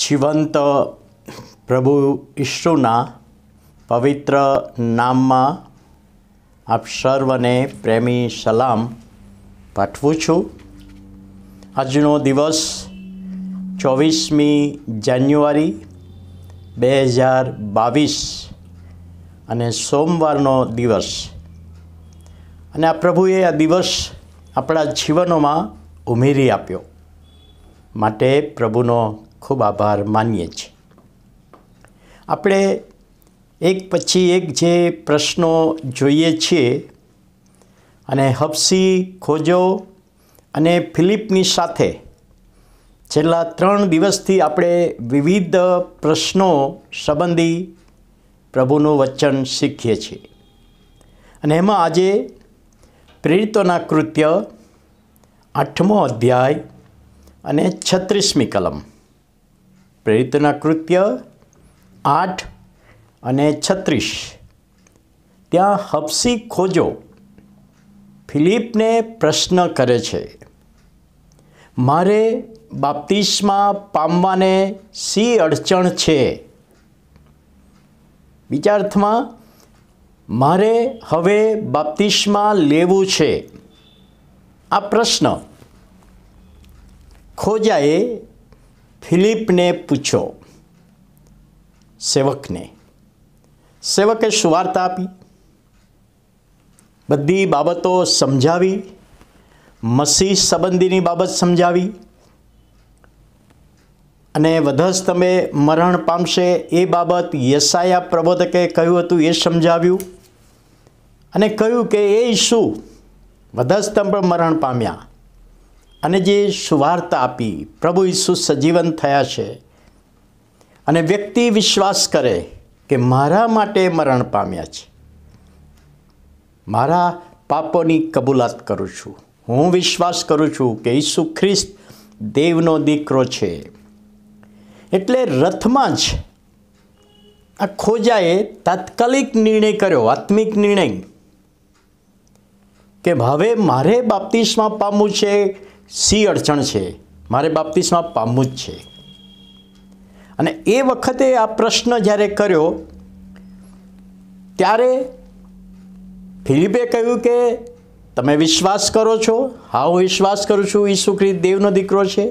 જીવંત પ્રભુ ઈશ્રુના પવિત્ર નામમાં આપ સર્વને પ્રેમી સલામ પાઠવું છું આજનો દિવસ ચોવીસમી જાન્યુઆરી બે હજાર બાવીસ અને સોમવારનો દિવસ અને આ પ્રભુએ આ દિવસ આપણા જીવનોમાં ઉમેરી આપ્યો માટે પ્રભુનો ખૂબ આભાર માનીએ છીએ આપણે એક પછી એક જે પ્રશ્નો જોઈએ છીએ અને હફસી ખોજો અને ફિલિપની સાથે છેલ્લા ત્રણ દિવસથી આપણે વિવિધ પ્રશ્નો સંબંધી પ્રભુનું વચન શીખીએ છીએ અને એમાં આજે પ્રેરિતોના કૃત્ય આઠમો અધ્યાય અને છત્રીસમી કલમ પ્રેરિતના કૃત્ય આઠ અને છત્રીસ ત્યાં હપસી ખોજો ફિલિપને પ્રશ્ન કરે છે મારે બાપ્તિસ્મા પામવાને સી અડચણ છે બીજા મારે હવે બાપ્તિસ્મા લેવું છે આ પ્રશ્ન ખોજાએ ફિલિપને પૂછો સેવકને સેવકે સુવાર્તા આપી બધી બાબતો સમજાવી મસી સંબંધીની બાબત સમજાવી અને વધસ્તમે મરણ પામશે એ બાબત યસાયા પ્રબોધકે કહ્યું હતું એ સમજાવ્યું અને કહ્યું કે એ શું વધસ્તંભ મરણ પામ્યા અને જે સુવાર્તા આપી પ્રભુ ઈસુ સજીવન થયા છે અને વ્યક્તિ વિશ્વાસ કરે કે મારા માટે મરણ પામ્યા છે મારા પાપોની કબૂલાત કરું છું હું વિશ્વાસ કરું છું કે ઈસુ ખ્રિસ્ત દેવનો દીકરો છે એટલે રથમાં જ આ ખોજાએ તાત્કાલિક નિર્ણય કર્યો આત્મિક નિર્ણય કે હવે મારે બાપ્તિસ્મા પામવું છે સી અડચણ છે મારે બાપ્તિસ્મા પામવું જ છે અને એ વખતે આ પ્રશ્ન જ્યારે કર્યો ત્યારે ફિલિપે કહ્યું કે તમે વિશ્વાસ કરો છો હા હું વિશ્વાસ કરું છું ઈસુ દેવનો દીકરો છે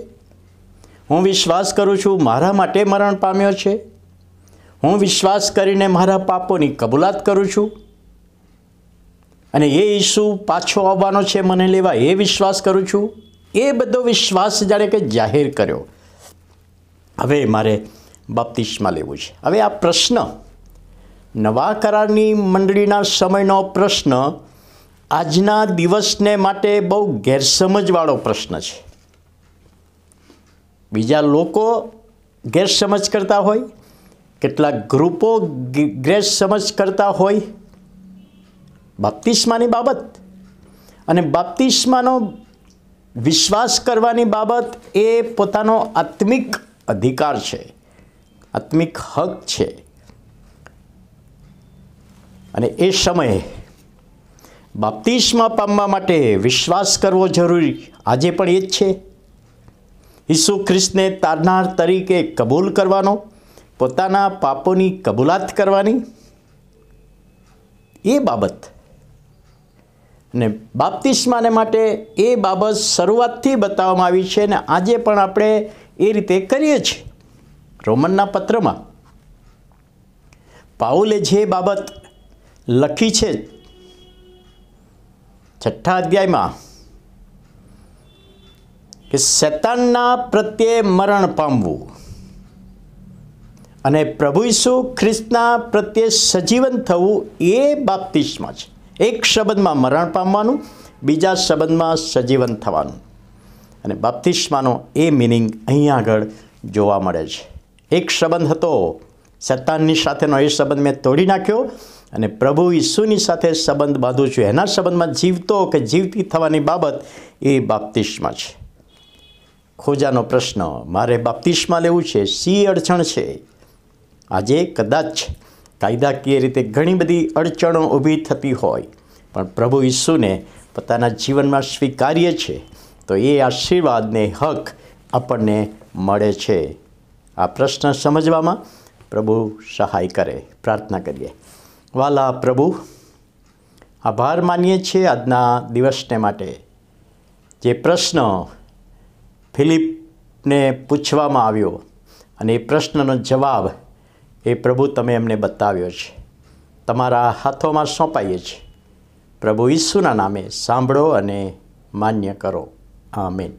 હું વિશ્વાસ કરું છું મારા માટે મરણ પામ્યો છે હું વિશ્વાસ કરીને મારા પાપોની કબૂલાત કરું છું અને એ ઈસુ પાછો આવવાનો છે મને લેવા એ વિશ્વાસ કરું છું એ બધો વિશ્વાસ જાણે કે જાહેર કર્યો હવે મારે બાપ્તિસ્મા લેવું છે હવે આ પ્રશ્ન નવા કરારની મંડળીના સમયનો પ્રશ્ન આજના દિવસને માટે બહુ ગેરસમજવાળો પ્રશ્ન છે બીજા લોકો ગેરસમજ કરતા હોય કેટલાક ગ્રુપો ગેરસમજ કરતા હોય બાપ્તિસ્માની બાબત અને બાપ્તિસ્માનો વિશ્વાસ કરવાની બાબત એ પોતાનો આત્મિક અધિકાર છે આત્મિક હક છે અને એ સમયે બાપ્તિસ્મા પામવા માટે વિશ્વાસ કરવો જરૂરી આજે પણ એ જ છે ઈસુ ખ્રિસ્તને તારનાર તરીકે કબૂલ કરવાનો પોતાના પાપોની કબૂલાત કરવાની એ બાબત ને બાપ્તિસ્માને માટે એ બાબત શરૂઆતથી બતાવવામાં આવી છે ને આજે પણ આપણે એ રીતે કરીએ છીએ રોમનના પત્રમાં પાઉલે જે બાબત લખી છે છઠ્ઠા અધ્યાયમાં કે શેતાનના પ્રત્યે મરણ પામવું અને પ્રભુ ઈસુ ખ્રિસ્તના પ્રત્યે સજીવન થવું એ બાપ્તિસ્મા છે એક શબ્દમાં મરણ પામવાનું બીજા શબ્દમાં સજીવન થવાનું અને બાપ્તિસ્માનો એ મિનિંગ અહીંયા આગળ જોવા મળે છે એક સંબંધ હતો શતાનની સાથેનો એ સંબંધ મેં તોડી નાખ્યો અને પ્રભુ ઈસુની સાથે સંબંધ બાંધું છું એના સંબંધમાં જીવતો કે જીવતી થવાની બાબત એ બાપ્તિસ્મા છે ખોજાનો પ્રશ્ન મારે બાપ્તિસ્મા લેવું છે સી અડચણ છે આજે કદાચ કાયદાકીય રીતે ઘણી બધી અડચણો ઊભી થતી હોય પણ પ્રભુ ઈસુને પોતાના જીવનમાં સ્વીકારીએ છે તો એ આશીર્વાદને હક આપણને મળે છે આ પ્રશ્ન સમજવામાં પ્રભુ સહાય કરે પ્રાર્થના કરીએ વાલા પ્રભુ આભાર માનીએ છીએ આજના દિવસને માટે જે પ્રશ્ન ફિલિપને પૂછવામાં આવ્યો અને એ પ્રશ્નનો જવાબ એ પ્રભુ તમે એમને બતાવ્યો છે તમારા હાથોમાં સોંપાઈએ છીએ પ્રભુ ઈસુના નામે સાંભળો અને માન્ય કરો આ મેન